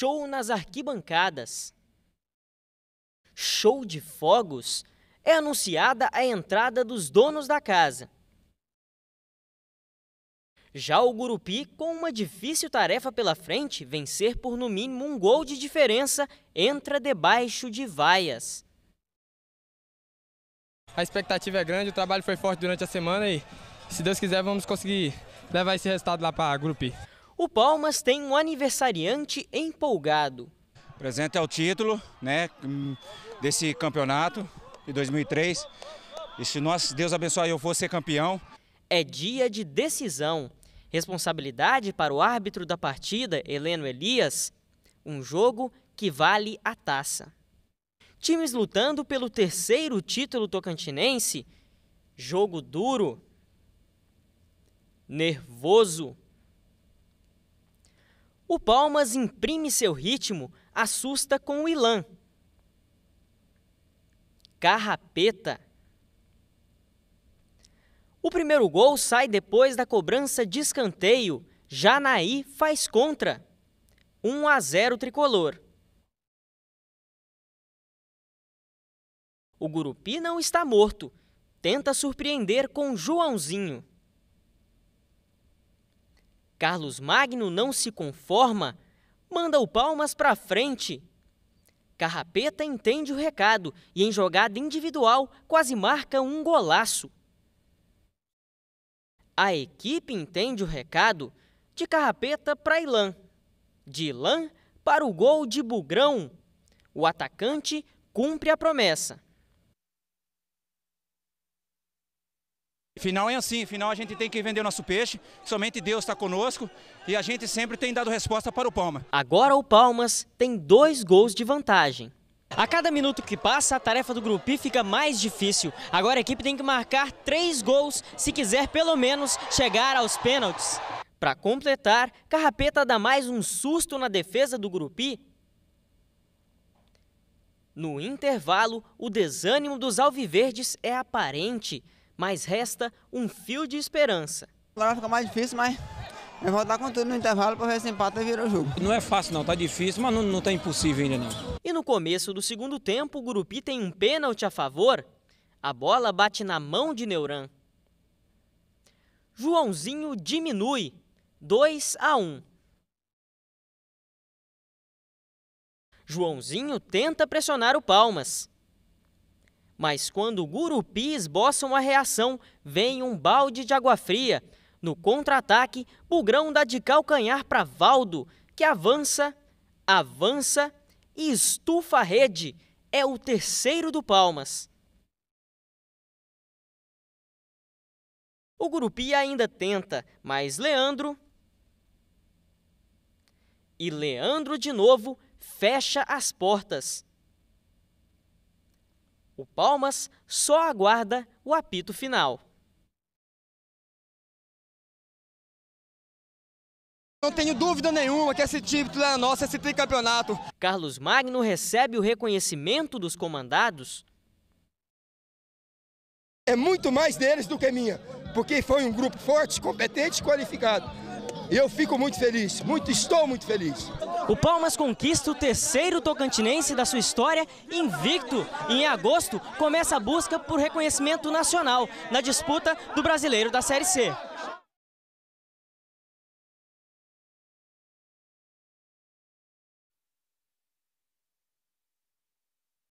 show nas arquibancadas. Show de fogos é anunciada a entrada dos donos da casa. Já o Gurupi, com uma difícil tarefa pela frente, vencer por no mínimo um gol de diferença, entra debaixo de vaias. A expectativa é grande, o trabalho foi forte durante a semana e, se Deus quiser, vamos conseguir levar esse resultado lá para a Gurupi. O Palmas tem um aniversariante empolgado. O presente é o título né, desse campeonato de 2003. E se nós, Deus abençoe, eu vou ser campeão. É dia de decisão. Responsabilidade para o árbitro da partida, Heleno Elias. Um jogo que vale a taça. Times lutando pelo terceiro título tocantinense. Jogo duro. Nervoso. O Palmas imprime seu ritmo, assusta com o Ilan. Carrapeta. O primeiro gol sai depois da cobrança de escanteio. Janaí faz contra. 1 a 0 tricolor. O Gurupi não está morto. Tenta surpreender com Joãozinho. Carlos Magno não se conforma, manda o Palmas para frente. Carrapeta entende o recado e, em jogada individual, quase marca um golaço. A equipe entende o recado de Carrapeta para Ilan, de Ilan para o gol de Bugrão. O atacante cumpre a promessa. Final é assim, final a gente tem que vender o nosso peixe, somente Deus está conosco e a gente sempre tem dado resposta para o Palma. Agora o Palmas tem dois gols de vantagem. A cada minuto que passa, a tarefa do Grupi fica mais difícil. Agora a equipe tem que marcar três gols se quiser pelo menos chegar aos pênaltis. Para completar, Carrapeta dá mais um susto na defesa do Grupi. No intervalo, o desânimo dos alviverdes é aparente mas resta um fio de esperança. Agora fica mais difícil, mas eu vou dar com tudo no intervalo para ver se empata e vira o jogo. Não é fácil não, tá difícil, mas não, não tá impossível ainda não. E no começo do segundo tempo, o Gurupi tem um pênalti a favor. A bola bate na mão de Neuran. Joãozinho diminui, 2 a 1. Joãozinho tenta pressionar o Palmas. Mas quando o Gurupi esboça uma reação, vem um balde de água fria. No contra-ataque, Bugrão dá de calcanhar para Valdo, que avança, avança e estufa a rede. É o terceiro do Palmas. O Gurupi ainda tenta, mas Leandro. E Leandro de novo fecha as portas. O Palmas só aguarda o apito final. Não tenho dúvida nenhuma que esse título é nosso, esse tricampeonato. Carlos Magno recebe o reconhecimento dos comandados. É muito mais deles do que minha porque foi um grupo forte, competente e qualificado. E eu fico muito feliz, muito, estou muito feliz. O Palmas conquista o terceiro tocantinense da sua história invicto. E em agosto começa a busca por reconhecimento nacional na disputa do Brasileiro da Série C.